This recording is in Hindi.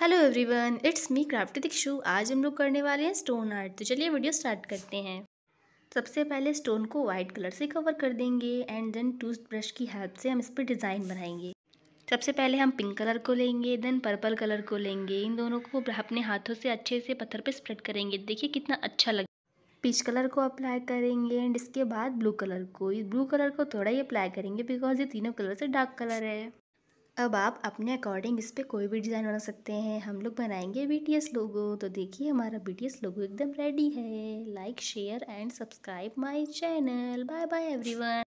hello everyone it's me craft Dikshu आज हम लोग करने वाले हैं स्टोन आर्ट तो चलिए वीडियो स्टार्ट करते हैं सबसे पहले स्टोन को वाइट कलर से कवर कर देंगे एंड देन टूथ ब्रश की हेल्प से हम इस पर डिज़ाइन बनाएंगे सबसे पहले हम पिंक कलर को लेंगे देन पर्पल कलर को लेंगे इन दोनों को अपने हाथों से अच्छे से पत्थर पर स्प्रेड करेंगे देखिए कितना अच्छा लगे पीच कलर को अप्लाई करेंगे एंड इसके बाद ब्लू कलर को इस ब्लू कलर को थोड़ा ही अप्लाई करेंगे बिकॉज ये तीनों कलर से डार्क कलर है अब आप अपने अकॉर्डिंग इस पर कोई भी डिज़ाइन बना सकते हैं हम लोग बनाएंगे बीटीएस लोगो तो देखिए हमारा बीटीएस लोगो एकदम रेडी है like share and subscribe my channel bye bye everyone